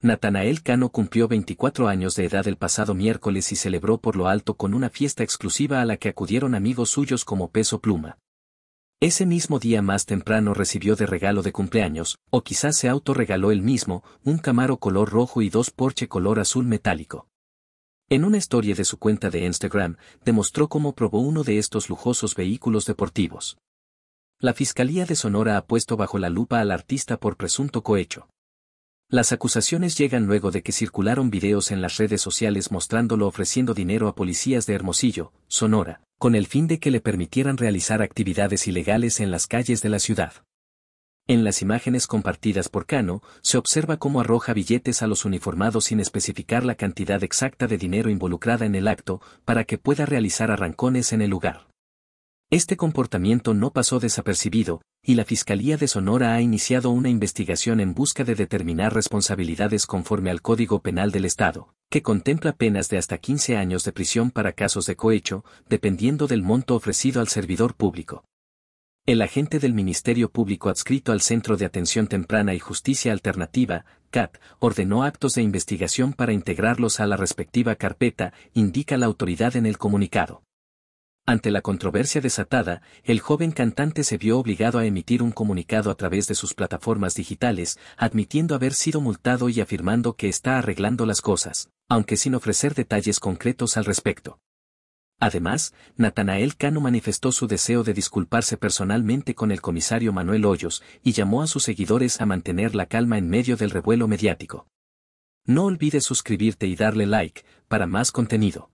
Natanael Cano cumplió 24 años de edad el pasado miércoles y celebró por lo alto con una fiesta exclusiva a la que acudieron amigos suyos como Peso Pluma. Ese mismo día más temprano recibió de regalo de cumpleaños, o quizás se autorregaló él mismo, un Camaro color rojo y dos Porsche color azul metálico. En una historia de su cuenta de Instagram, demostró cómo probó uno de estos lujosos vehículos deportivos. La Fiscalía de Sonora ha puesto bajo la lupa al artista por presunto cohecho. Las acusaciones llegan luego de que circularon videos en las redes sociales mostrándolo ofreciendo dinero a policías de Hermosillo, Sonora, con el fin de que le permitieran realizar actividades ilegales en las calles de la ciudad. En las imágenes compartidas por Cano, se observa cómo arroja billetes a los uniformados sin especificar la cantidad exacta de dinero involucrada en el acto, para que pueda realizar arrancones en el lugar. Este comportamiento no pasó desapercibido, y la Fiscalía de Sonora ha iniciado una investigación en busca de determinar responsabilidades conforme al Código Penal del Estado, que contempla penas de hasta 15 años de prisión para casos de cohecho, dependiendo del monto ofrecido al servidor público. El agente del Ministerio Público adscrito al Centro de Atención Temprana y Justicia Alternativa, CAT, ordenó actos de investigación para integrarlos a la respectiva carpeta, indica la autoridad en el comunicado. Ante la controversia desatada, el joven cantante se vio obligado a emitir un comunicado a través de sus plataformas digitales, admitiendo haber sido multado y afirmando que está arreglando las cosas, aunque sin ofrecer detalles concretos al respecto. Además, Natanael Cano manifestó su deseo de disculparse personalmente con el comisario Manuel Hoyos y llamó a sus seguidores a mantener la calma en medio del revuelo mediático. No olvides suscribirte y darle like para más contenido.